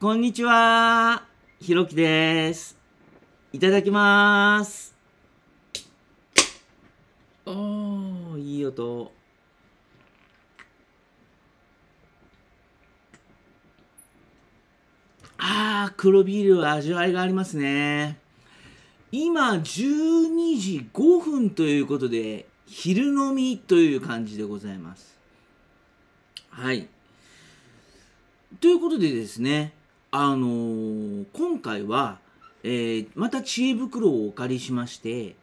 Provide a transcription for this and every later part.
こんにちは。ひろきです。いただきます。おー、いい音。あー、黒ビールは味わいがありますね。今、12時5分ということで、昼飲みという感じでございます。はい。ということでですね、あのー、今回は、えー、また知恵袋をお借りしまして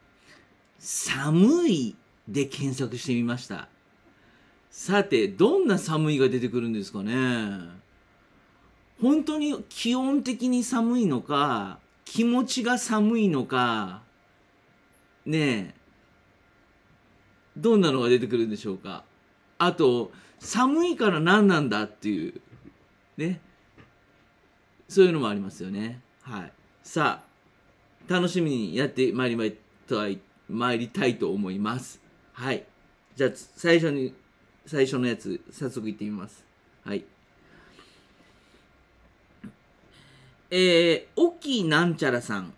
「寒い」で検索してみましたさてどんな寒いが出てくるんですかね本当に気温的に寒いのか気持ちが寒いのかねえどんなのが出てくるんでしょうかあと寒いから何なんだっていうね。そういうのもありますよね。はい。さあ、楽しみにやってまいりまいたい、参りたいと思います。はい。じゃあ、最初に、最初のやつ、早速いってみます。はい。えー、沖なんちゃらさん。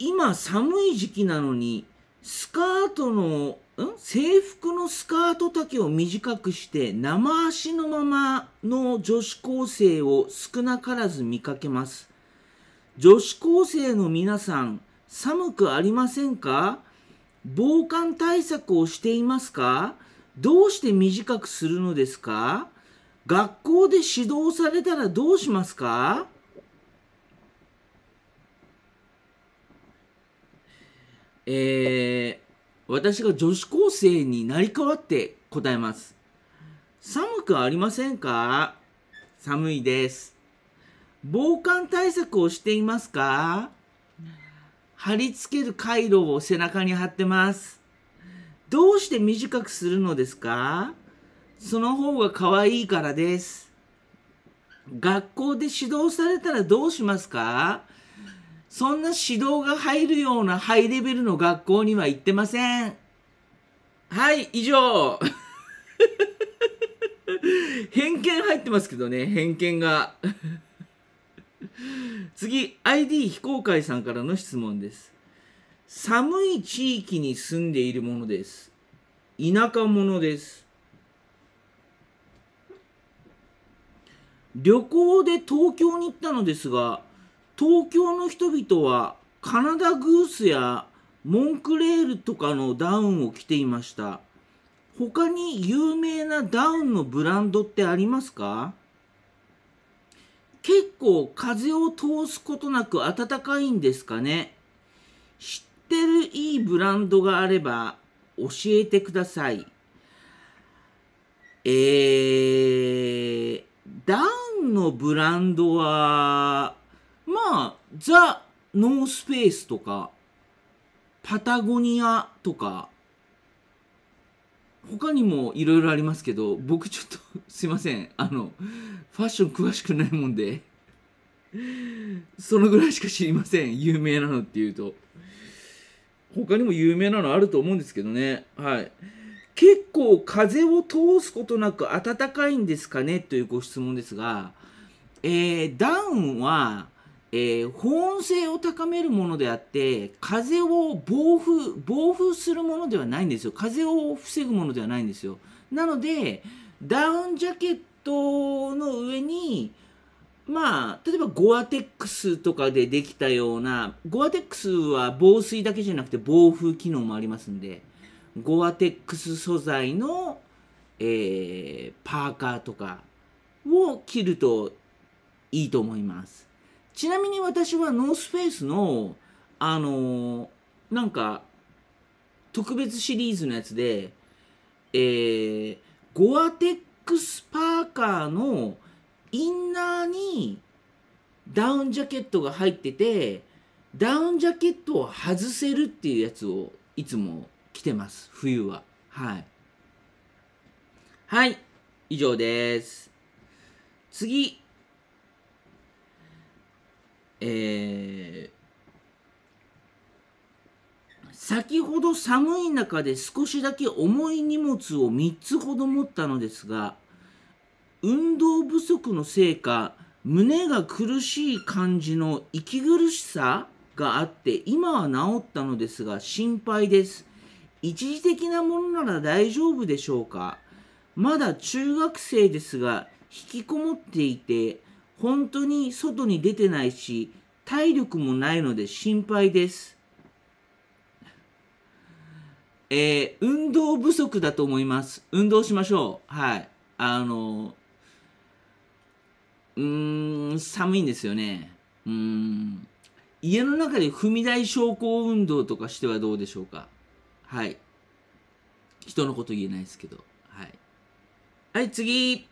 今寒い時期なのに、スカートの制服のスカート丈を短くして生足のままの女子高生を少なからず見かけます。女子高生の皆さん、寒くありませんか防寒対策をしていますかどうして短くするのですか学校で指導されたらどうしますか私が女子高生になり変わって答えます。寒くありませんか寒いです。防寒対策をしていますか貼り付ける回路を背中に貼ってます。どうして短くするのですかその方が可愛いからです。学校で指導されたらどうしますかそんな指導が入るようなハイレベルの学校には行ってません。はい、以上。偏見入ってますけどね、偏見が。次、ID 非公開さんからの質問です。寒い地域に住んでいるものです。田舎者です。旅行で東京に行ったのですが、東京の人々はカナダグースやモンクレールとかのダウンを着ていました他に有名なダウンのブランドってありますか結構風を通すことなく暖かいんですかね知ってるいいブランドがあれば教えてください。えー、ダウンのブランドはまあ、ザ・ノースペースとか、パタゴニアとか、他にもいろいろありますけど、僕ちょっと すいません。あの、ファッション詳しくないもんでそのぐらいしか知りません。有名なのっていうと。他にも有名なのあると思うんですけどね。はい。結構風を通すことなく暖かいんですかねというご質問ですが、えー、ダウンはえー、保温性を高めるものであって風を暴風暴風するものではないんですよ風を防ぐものではないんですよなのでダウンジャケットの上にまあ例えばゴアテックスとかでできたようなゴアテックスは防水だけじゃなくて防風機能もありますんでゴアテックス素材の、えー、パーカーとかを着るといいと思いますちなみに私はノースフェイスの、あのー、なんか、特別シリーズのやつで、えー、ゴアテックスパーカーのインナーにダウンジャケットが入ってて、ダウンジャケットを外せるっていうやつをいつも着てます、冬は。はい。はい、以上です。次。えー、先ほど寒い中で少しだけ重い荷物を3つほど持ったのですが、運動不足のせいか、胸が苦しい感じの息苦しさがあって、今は治ったのですが心配です。一時的なものなら大丈夫でしょうかまだ中学生ですが、引きこもっていて、本当に外に出てないし、体力もないので心配です。えー、運動不足だと思います。運動しましょう。はい。あの、うーん、寒いんですよね。うーん。家の中で踏み台昇降運動とかしてはどうでしょうか。はい。人のこと言えないですけど。はい。はい、次。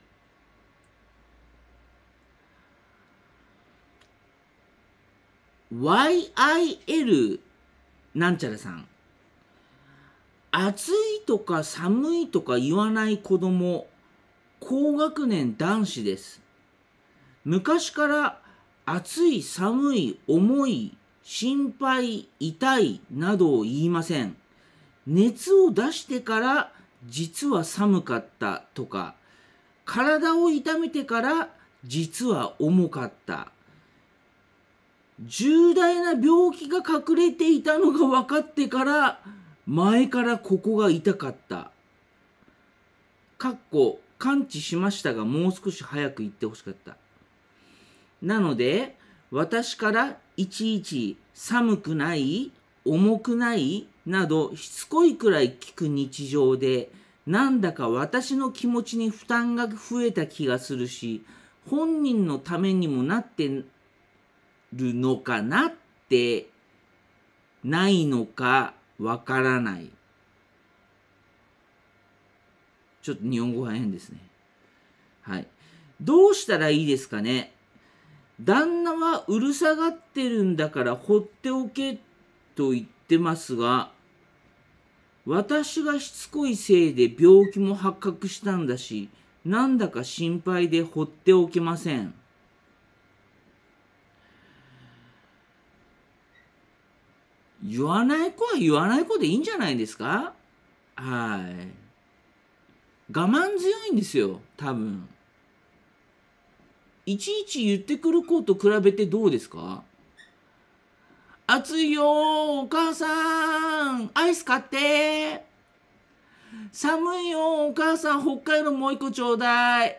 YIL なんちゃらさん。暑いとか寒いとか言わない子供、高学年男子です。昔から暑い、寒い、重い、心配、痛いなどを言いません。熱を出してから実は寒かったとか、体を痛めてから実は重かった重大な病気が隠れていたのが分かってから前からここが痛かった。かっこ完治しましたがもう少し早く行ってほしかった。なので私からいちいち寒くない重くないなどしつこいくらい聞く日常でなんだか私の気持ちに負担が増えた気がするし本人のためにもなってるのかなってないのかわからない。ちょっと日本語が変ですね。はい。どうしたらいいですかね旦那はうるさがってるんだから放っておけと言ってますが、私がしつこいせいで病気も発覚したんだし、なんだか心配で放っておけません。言わない子は言わない子でいいんじゃないですかはい我慢強いんですよ多分いちいち言ってくる子と比べてどうですか暑いよお母さんアイス買って寒いよお母さん北海道もう一個ちょうだい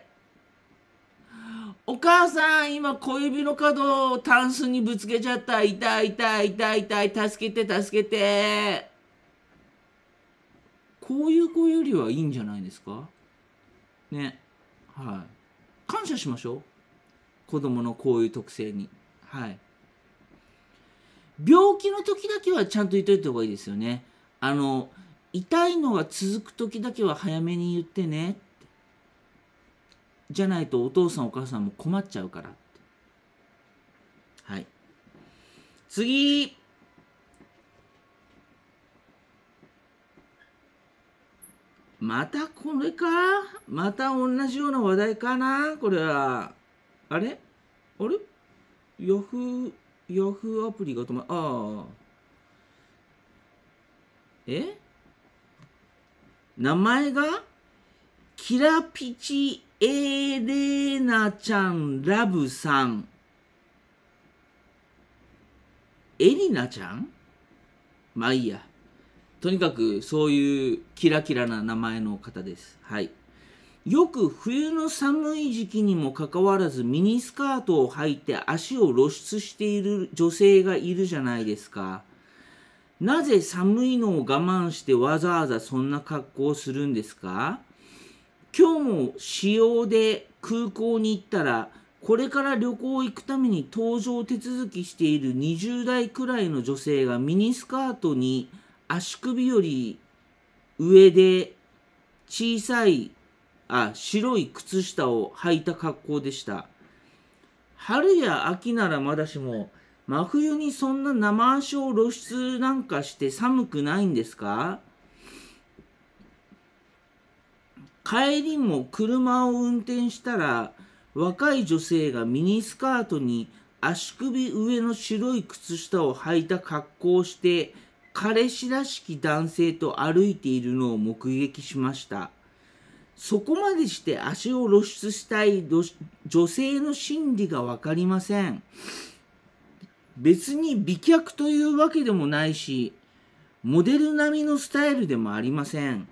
お母さん、今、小指の角をタンスにぶつけちゃった。痛い痛い痛い痛い。助けて、助けて。こういう子よりはいいんじゃないですかね。はい。感謝しましょう。子供のこういう特性に。はい。病気の時だけはちゃんと言っといた方がいいですよね。あの、痛いのが続く時だけは早めに言ってねじゃないとお父さんお母さんも困っちゃうからはい次またこれかまた同じような話題かなこれは。あれあれヤフー、ヤフーアプリが止まああ。え名前がキラピチエレナちゃんラブさん。エリナちゃんまあいいや。とにかくそういうキラキラな名前の方です。はい。よく冬の寒い時期にもかかわらずミニスカートを履いて足を露出している女性がいるじゃないですか。なぜ寒いのを我慢してわざわざそんな格好をするんですか今日も使用で空港に行ったら、これから旅行行くために搭乗手続きしている20代くらいの女性がミニスカートに足首より上で小さい、あ、白い靴下を履いた格好でした。春や秋ならまだしも、真冬にそんな生足を露出なんかして寒くないんですか帰りも車を運転したら若い女性がミニスカートに足首上の白い靴下を履いた格好をして彼氏らしき男性と歩いているのを目撃しましたそこまでして足を露出したい女性の心理がわかりません別に美脚というわけでもないしモデル並みのスタイルでもありません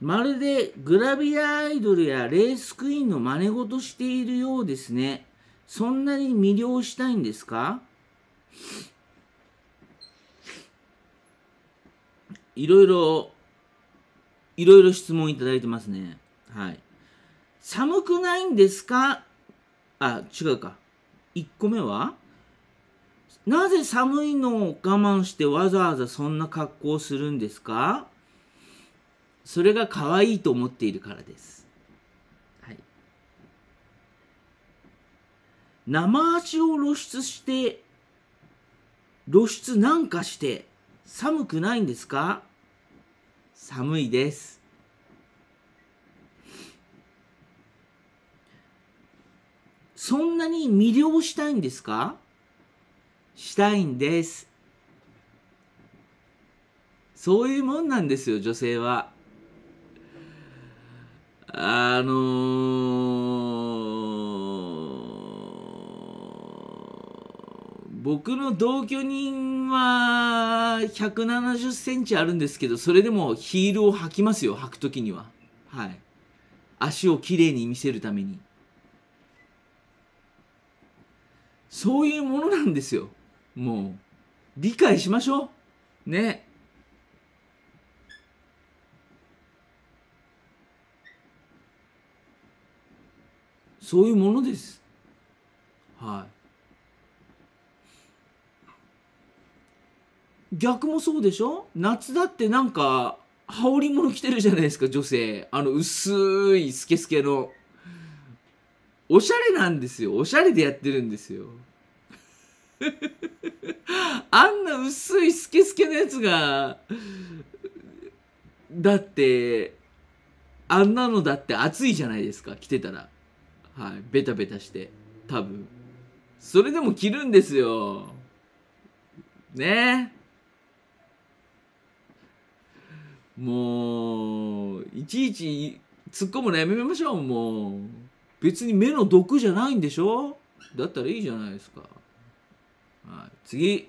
まるでグラビアアイドルやレースクイーンの真似事しているようですね。そんなに魅了したいんですかいろいろ、いろいろ質問いただいてますね。はい。寒くないんですかあ、違うか。1個目はなぜ寒いのを我慢してわざわざそんな格好をするんですかそれが可愛いと思っているからです。はい、生足を露出して、露出なんかして寒くないんですか寒いです。そんなに魅了したいんですかしたいんです。そういうもんなんですよ、女性は。あのー、僕の同居人は170センチあるんですけど、それでもヒールを履きますよ、履くときには。はい。足をきれいに見せるために。そういうものなんですよ。もう、理解しましょう。ね。そういうものです。はい。逆もそうでしょ夏だってなんか、羽織物着てるじゃないですか、女性。あの、薄いスケスケの。おしゃれなんですよ。おしゃれでやってるんですよ。あんな薄いスケスケのやつが、だって、あんなのだって暑いじゃないですか、着てたら。はい、ベタベタして多分それでも着るんですよねもういちいち突っ込むのやめましょうもう別に目の毒じゃないんでしょだったらいいじゃないですか、はい、次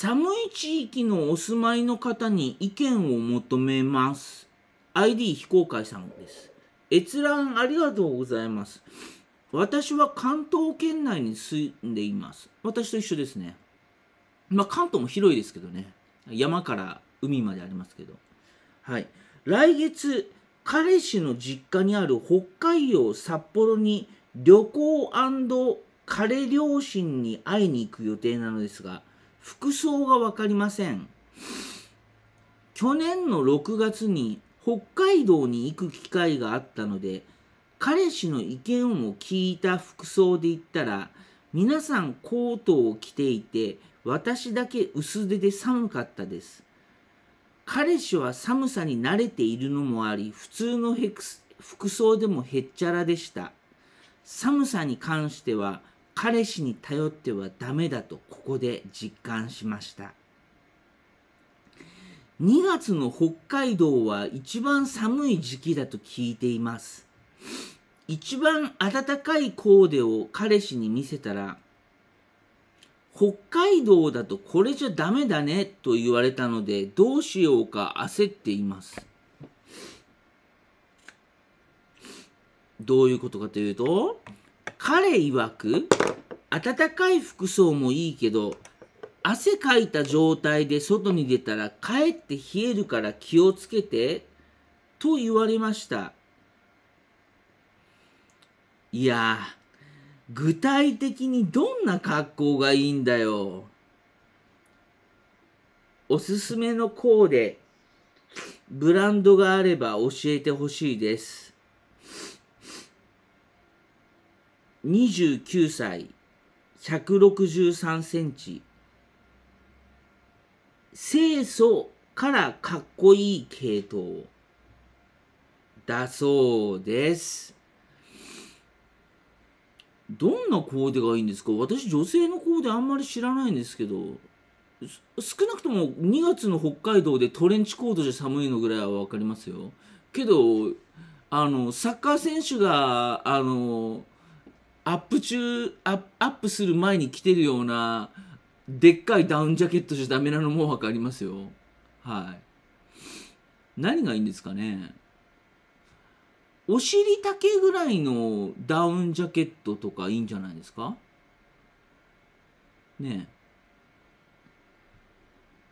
寒い地域のお住まいの方に意見を求めます。ID 非公開さんです。閲覧ありがとうございます。私は関東圏内に住んでいます。私と一緒ですね。まあ関東も広いですけどね。山から海までありますけど。はい。来月、彼氏の実家にある北海道札幌に旅行彼両親に会いに行く予定なのですが、服装が分かりません去年の6月に北海道に行く機会があったので彼氏の意見を聞いた服装で言ったら皆さんコートを着ていて私だけ薄手で寒かったです彼氏は寒さに慣れているのもあり普通の服装でもへっちゃらでした寒さに関しては彼氏に頼ってはダメだとここで実感しました。2月の北海道は一番寒い時期だと聞いています。一番暖かいコーデを彼氏に見せたら、北海道だとこれじゃダメだねと言われたので、どうしようか焦っています。どういうことかというと、彼曰く、暖かい服装もいいけど、汗かいた状態で外に出たらかえって冷えるから気をつけて、と言われました。いや具体的にどんな格好がいいんだよ。おすすめのコーデ、ブランドがあれば教えてほしいです。29歳、163センチ。清楚からかっこいい系統だそうです。どんなコーデがいいんですか私女性のコーデあんまり知らないんですけど、少なくとも2月の北海道でトレンチコートじゃ寒いのぐらいは分かりますよ。けど、あの、サッカー選手が、あの、アップ中アップする前に着てるようなでっかいダウンジャケットじゃダメなのも分かりますよはい何がいいんですかねお尻丈ぐらいのダウンジャケットとかいいんじゃないですかね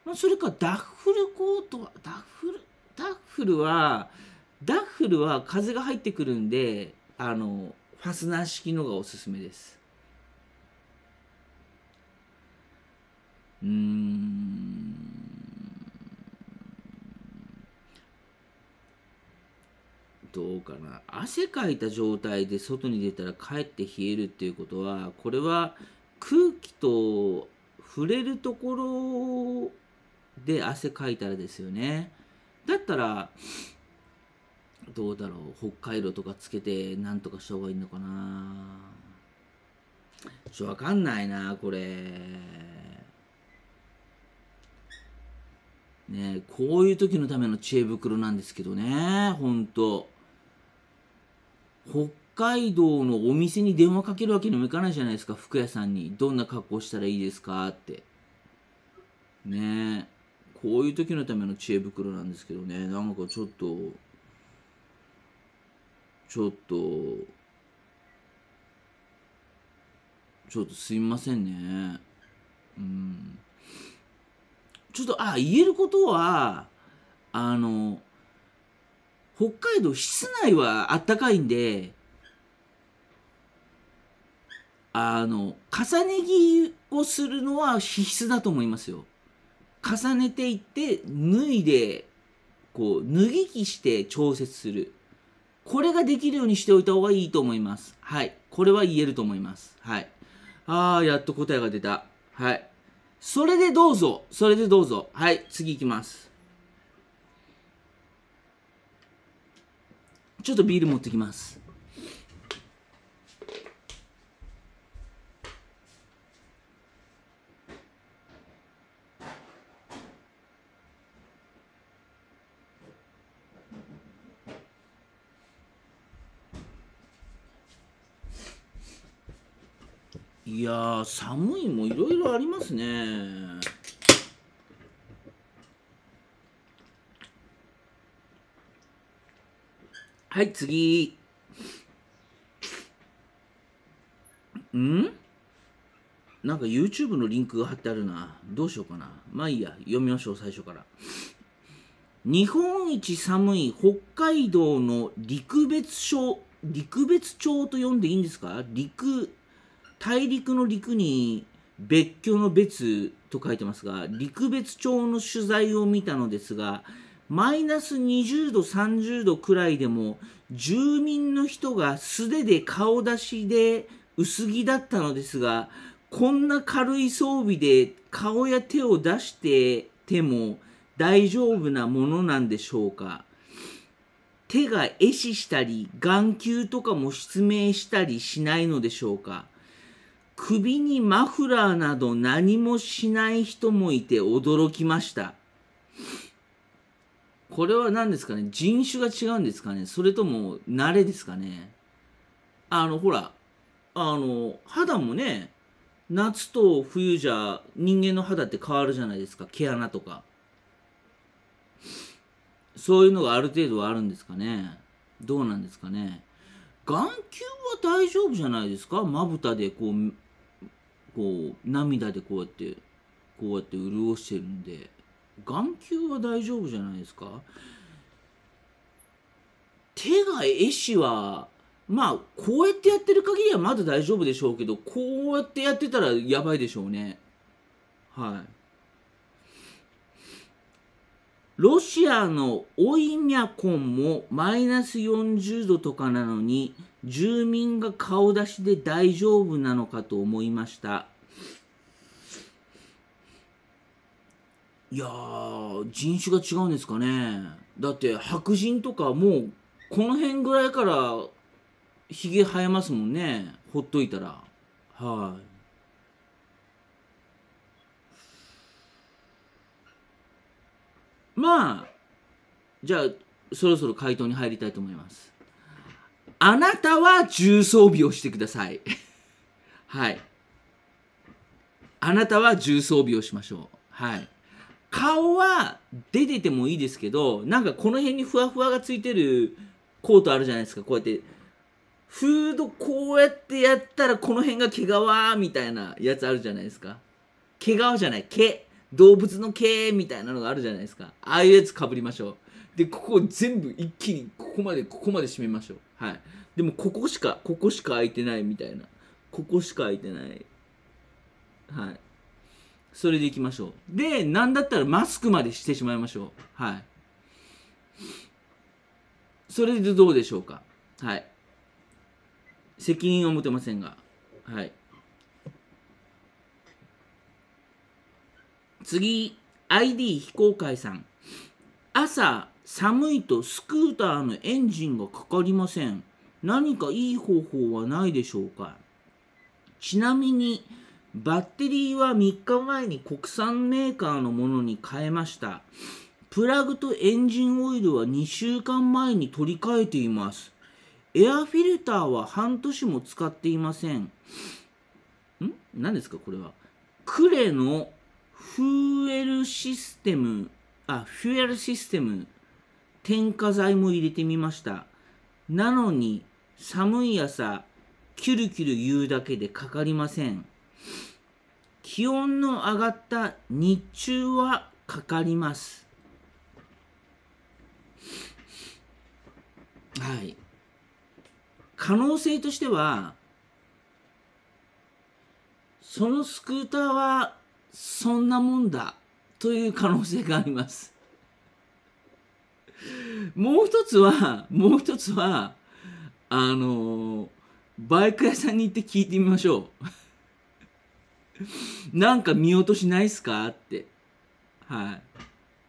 えまそれかダッフルコートはダッフルダッフルはダッフルは風が入ってくるんであのファスナー式のがおすすめですうんどうかな汗かいた状態で外に出たらかえって冷えるっていうことはこれは空気と触れるところで汗かいたらですよねだったらどうだろう北海道とかつけてなんとかした方がいいのかなちょわかんないなこれねこういう時のための知恵袋なんですけどねほんと北海道のお店に電話かけるわけにもいかないじゃないですか服屋さんにどんな格好したらいいですかってねえこういう時のための知恵袋なんですけどね、なんかちょっと、ちょっと、ちょっとすいませんね。うん。ちょっと、あ、言えることは、あの、北海道、室内はあったかいんで、あの、重ね着をするのは必須だと思いますよ。重ねていって、脱いで、こう、脱ぎ着して調節する。これができるようにしておいた方がいいと思います。はい。これは言えると思います。はい。あー、やっと答えが出た。はい。それでどうぞ。それでどうぞ。はい。次いきます。ちょっとビール持ってきます。いや寒いもいろいろありますねはい次んなんか YouTube のリンクが貼ってあるなどうしようかなまあいいや読みましょう最初から日本一寒い北海道の陸別町陸別町と読んでいいんですか陸大陸の陸に別居の別と書いてますが陸別町の取材を見たのですがマイナス20度30度くらいでも住民の人が素手で顔出しで薄着だったのですがこんな軽い装備で顔や手を出してても大丈夫なものなんでしょうか手が壊死したり眼球とかも失明したりしないのでしょうか首にマフラーなど何もしない人もいて驚きました。これは何ですかね人種が違うんですかねそれとも慣れですかねあの、ほら、あの、肌もね、夏と冬じゃ人間の肌って変わるじゃないですか。毛穴とか。そういうのがある程度はあるんですかねどうなんですかね眼球は大丈夫じゃないですかまぶたでこうこう涙でこうやってこうやって潤してるんで眼球は大丈夫じゃないですか手が絵師はまあこうやってやってる限りはまだ大丈夫でしょうけどこうやってやってたらやばいでしょうねはい。ロシアのオイミャコンもマイナス40度とかなのに住民が顔出しで大丈夫なのかと思いましたいや人種が違うんですかねだって白人とかもうこの辺ぐらいからひげ生えますもんねほっといたらはい。まあ、じゃあ、そろそろ回答に入りたいと思います。あなたは重装備をしてください。はい。あなたは重装備をしましょう。はい。顔は出ててもいいですけど、なんかこの辺にふわふわがついてるコートあるじゃないですか。こうやって、フードこうやってやったらこの辺が毛皮みたいなやつあるじゃないですか。毛皮じゃない、毛。動物の毛みたいなのがあるじゃないですかああいうやつかぶりましょうでここ全部一気にここまでここまで締めましょうはいでもここしかここしか空いてないみたいなここしか空いてないはいそれでいきましょうで何だったらマスクまでしてしまいましょうはいそれでどうでしょうかはい責任を持てませんがはい次、ID 非公開さん。朝、寒いとスクーターのエンジンがかかりません。何かいい方法はないでしょうかちなみに、バッテリーは3日前に国産メーカーのものに変えました。プラグとエンジンオイルは2週間前に取り替えています。エアフィルターは半年も使っていません。ん何ですかこれは。クレのフエルシステム、あ、フュエルシステム、添加剤も入れてみました。なのに、寒い朝、キュルキュル言うだけでかかりません。気温の上がった日中はかかります。はい。可能性としては、そのスクーターはそんなもんだという可能性があります。もう一つは、もう一つは、あの、バイク屋さんに行って聞いてみましょう。なんか見落としないっすかって。はい。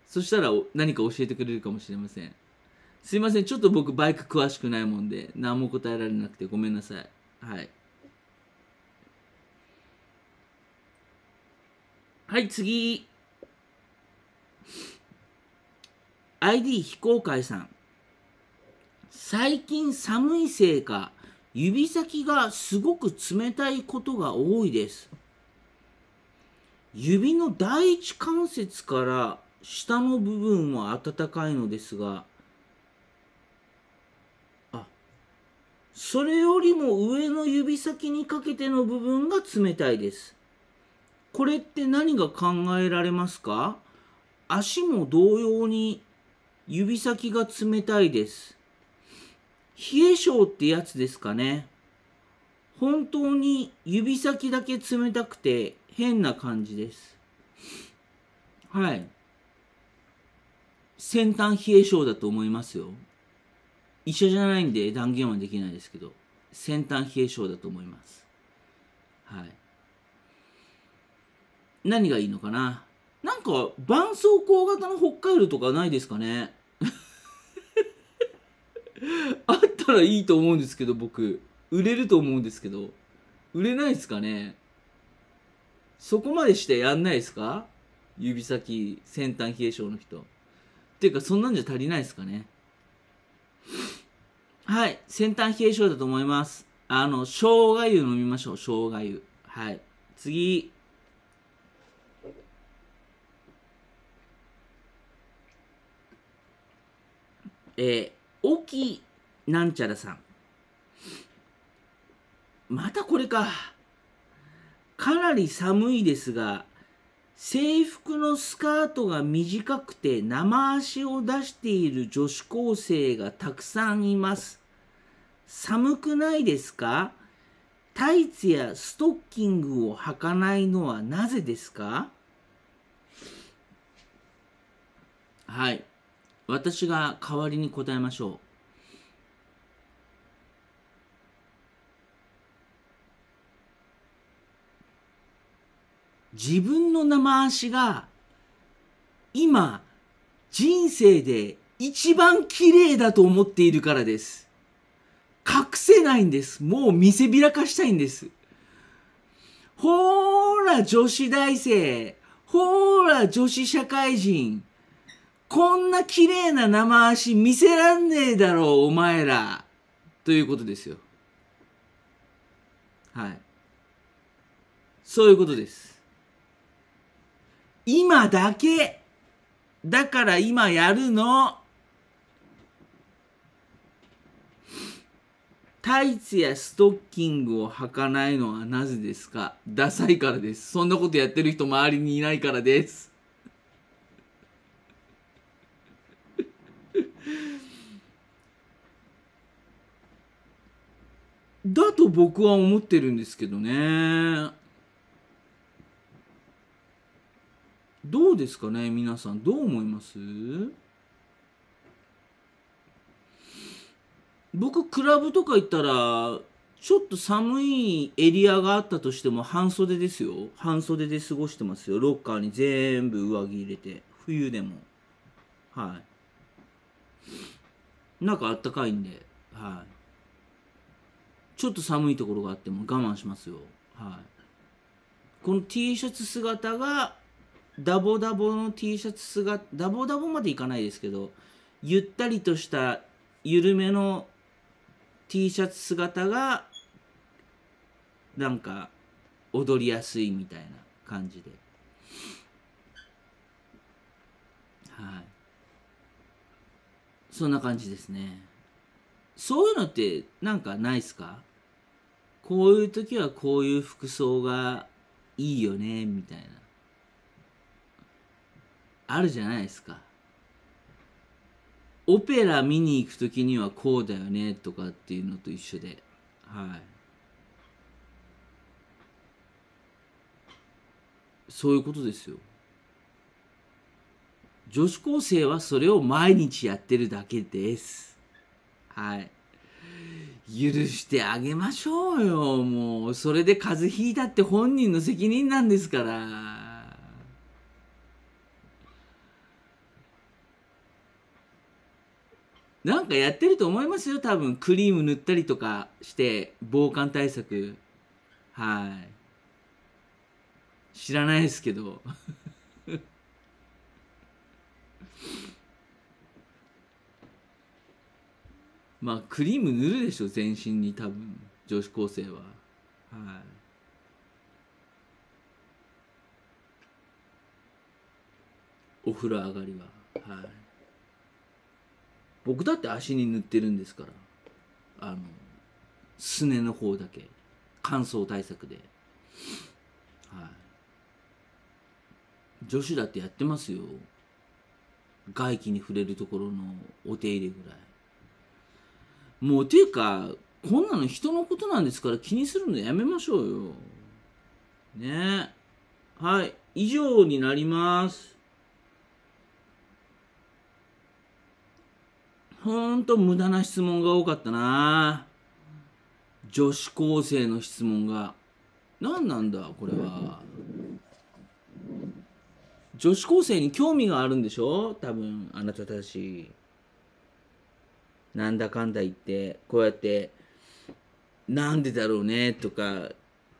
そしたら何か教えてくれるかもしれません。すいません。ちょっと僕バイク詳しくないもんで、何も答えられなくてごめんなさい。はい。はい、次。ID 非公開さん。最近寒いせいか、指先がすごく冷たいことが多いです。指の第一関節から下の部分は暖かいのですが、あ、それよりも上の指先にかけての部分が冷たいです。これって何が考えられますか足も同様に指先が冷たいです。冷え性ってやつですかね。本当に指先だけ冷たくて変な感じです。はい。先端冷え性だと思いますよ。医者じゃないんで断言はできないですけど、先端冷え性だと思います。はい。何がいいのかななんか、絆創膏型の北海道とかないですかね あったらいいと思うんですけど、僕。売れると思うんですけど。売れないですかねそこまでしてやんないですか指先、先端冷え性の人。っていうか、そんなんじゃ足りないですかねはい。先端冷え性だと思います。あの、生姜湯飲みましょう、生姜湯。はい。次。えー、沖なんちゃらさん。またこれか。かなり寒いですが、制服のスカートが短くて生足を出している女子高生がたくさんいます。寒くないですかタイツやストッキングを履かないのはなぜですかはい。私が代わりに答えましょう。自分の生足が今人生で一番綺麗だと思っているからです。隠せないんです。もう見せびらかしたいんです。ほーら女子大生。ほーら女子社会人。こんな綺麗な生足見せらんねえだろう、お前ら。ということですよ。はい。そういうことです。今だけ。だから今やるの。タイツやストッキングを履かないのはなぜですかダサいからです。そんなことやってる人周りにいないからです。だと僕は思ってるんですけどね。どうですかね皆さんどう思います僕クラブとか行ったらちょっと寒いエリアがあったとしても半袖ですよ半袖で過ごしてますよロッカーに全部上着入れて冬でもはい中あったかいんではいちょっと寒いところがあっても我慢しますよ。はい。この T シャツ姿が、ダボダボの T シャツ姿、ダボダボまでいかないですけど、ゆったりとした緩めの T シャツ姿が、なんか、踊りやすいみたいな感じで。はい。そんな感じですね。そういうのってなんかないっすかこういう時はこういう服装がいいよね、みたいな。あるじゃないですか。オペラ見に行く時にはこうだよね、とかっていうのと一緒で。はい。そういうことですよ。女子高生はそれを毎日やってるだけです。はい。許してあげましょうよもうそれで風邪ひいたって本人の責任なんですからなんかやってると思いますよ多分クリーム塗ったりとかして防寒対策はい知らないですけどまあクリーム塗るでしょ全身に多分女子高生ははいお風呂上がりははい僕だって足に塗ってるんですからあのすねの方だけ乾燥対策ではい女子だってやってますよ外気に触れるところのお手入れぐらいもうていうかこんなの人のことなんですから気にするのやめましょうよねはい以上になりますほんと無駄な質問が多かったな女子高生の質問が何なんだこれは女子高生に興味があるんでしょ多分あなたたちなんだかんだ言ってこうやってなんでだろうねとか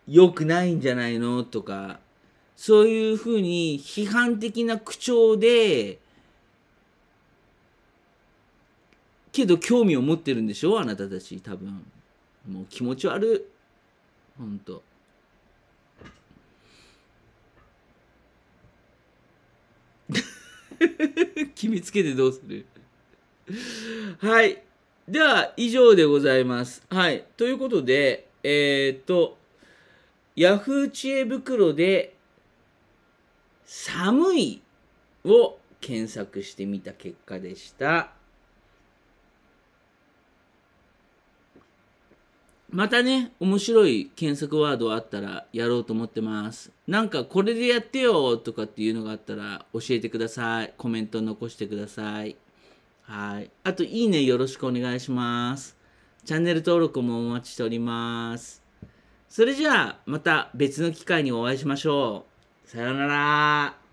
良くないんじゃないのとかそういうふうに批判的な口調でけど興味を持ってるんでしょあなたたち多分もう気持ち悪い本んと。決 めつけてどうする はい。では、以上でございます。はい。ということで、えー、っと、ヤフー知恵袋で、寒いを検索してみた結果でした。またね、面白い検索ワードあったらやろうと思ってます。なんかこれでやってよとかっていうのがあったら教えてください。コメント残してください。はい。あと、いいねよろしくお願いします。チャンネル登録もお待ちしております。それじゃあ、また別の機会にお会いしましょう。さようなら。